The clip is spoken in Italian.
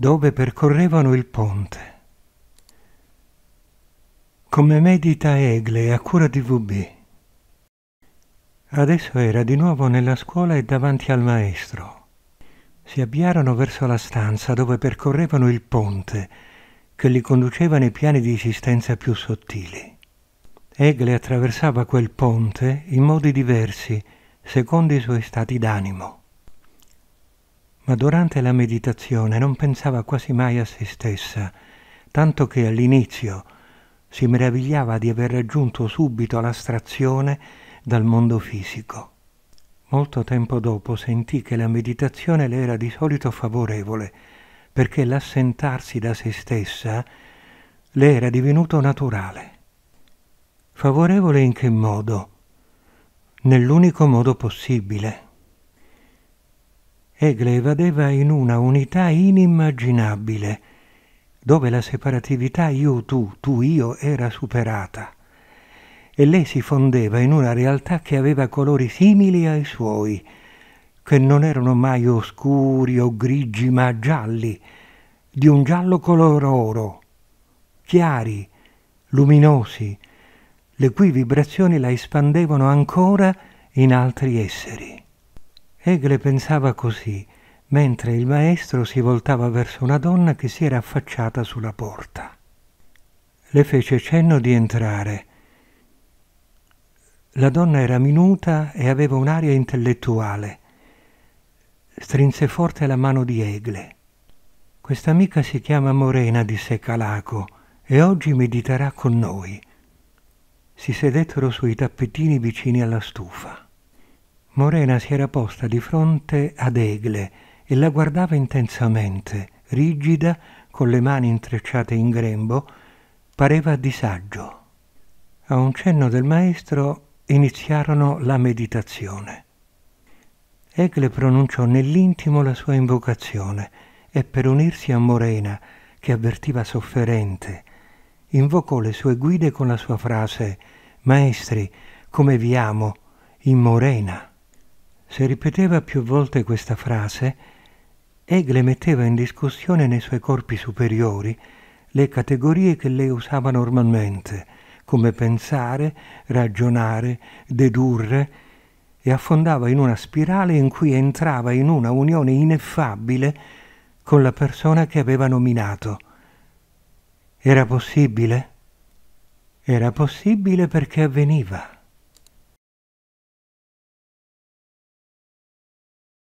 dove percorrevano il ponte. Come medita Egle a cura di VB. Adesso era di nuovo nella scuola e davanti al maestro. Si avviarono verso la stanza dove percorrevano il ponte che li conduceva nei piani di esistenza più sottili. Egle attraversava quel ponte in modi diversi, secondo i suoi stati d'animo ma durante la meditazione non pensava quasi mai a se stessa, tanto che all'inizio si meravigliava di aver raggiunto subito l'astrazione dal mondo fisico. Molto tempo dopo sentì che la meditazione le era di solito favorevole, perché l'assentarsi da se stessa le era divenuto naturale. Favorevole in che modo? Nell'unico modo possibile. Egle evadeva in una unità inimmaginabile, dove la separatività io tu, tu io era superata, e lei si fondeva in una realtà che aveva colori simili ai suoi, che non erano mai oscuri o grigi ma gialli, di un giallo color oro, chiari, luminosi, le cui vibrazioni la espandevano ancora in altri esseri. Egle pensava così, mentre il maestro si voltava verso una donna che si era affacciata sulla porta. Le fece cenno di entrare. La donna era minuta e aveva un'aria intellettuale. Strinse forte la mano di Egle. Questa amica si chiama Morena, disse Calaco, e oggi mediterà con noi. Si sedettero sui tappetini vicini alla stufa. Morena si era posta di fronte ad Egle e la guardava intensamente, rigida, con le mani intrecciate in grembo, pareva a disagio. A un cenno del maestro iniziarono la meditazione. Egle pronunciò nell'intimo la sua invocazione e per unirsi a Morena, che avvertiva sofferente, invocò le sue guide con la sua frase Maestri, come vi amo, in Morena. Se ripeteva più volte questa frase, Egle metteva in discussione nei suoi corpi superiori le categorie che lei usava normalmente, come pensare, ragionare, dedurre, e affondava in una spirale in cui entrava in una unione ineffabile con la persona che aveva nominato. Era possibile? Era possibile perché avveniva.